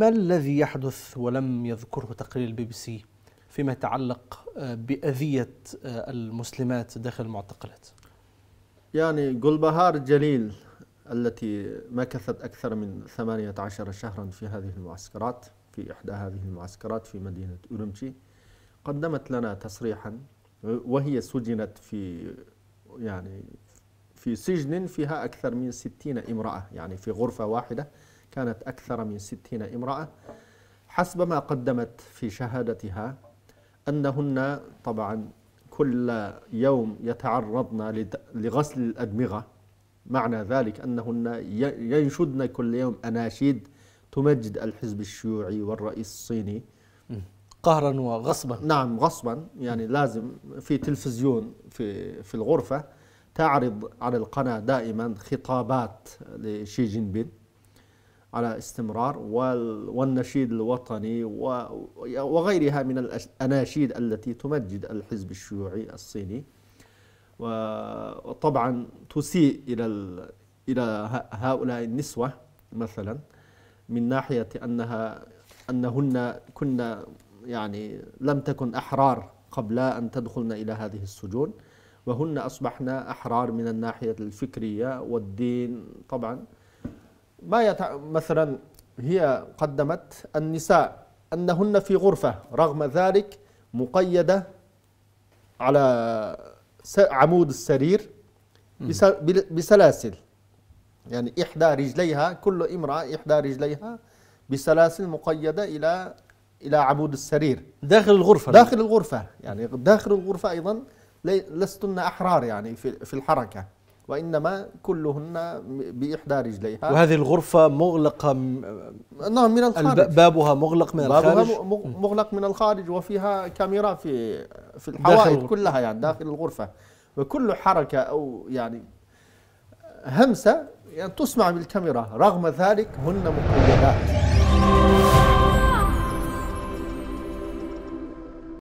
ما الذي يحدث ولم يذكره تقرير البي بي سي فيما يتعلق آه، بأذية آه، المسلمات داخل المعتقلات يعني جلبهار جليل التي مكثت أكثر من 18 شهرا في هذه المعسكرات في إحدى هذه المعسكرات في مدينة أورمتشي قدمت لنا تصريحا وهي سجنت في يعني في سجن فيها أكثر من 60 امرأة يعني في غرفة واحدة كانت أكثر من ستين امرأة حسب ما قدمت في شهادتها أنهن طبعا كل يوم يتعرضن لغسل الأدمغة معنى ذلك أنهن ينشدن كل يوم أناشيد تمجد الحزب الشيوعي والرئيس الصيني قهرا وغصبا نعم غصبا يعني لازم في تلفزيون في في الغرفه تعرض على القناه دائما خطابات لشي جين بين على استمرار والنشيد الوطني وغيرها من الأناشيد التي تمجد الحزب الشيوعي الصيني وطبعا تسيء إلى إلى هؤلاء النسوة مثلا من ناحية أنها أنهن كنا يعني لم تكن أحرار قبل أن تدخلن إلى هذه السجون وهن أصبحنا أحرار من الناحية الفكرية والدين طبعا ما يتع... مثلا هي قدمت النساء أنهن في غرفة رغم ذلك مقيدة على عمود السرير بسلاسل يعني إحدى رجليها كل امرأة إحدى رجليها بسلاسل مقيدة إلى إلى عمود السرير داخل الغرفة داخل الغرفة يعني داخل الغرفة أيضا لستن أحرار يعني في الحركة وإنما كلهن بإحدى رجليها وهذه الغرفة مغلقة نعم من الخارج بابها مغلق من بابها الخارج بابها مغلق من الخارج وفيها كاميرا في في الحوائط كلها يعني داخل الغرفة وكل حركة أو يعني همسة يعني تسمع بالكاميرا رغم ذلك هن مقيدات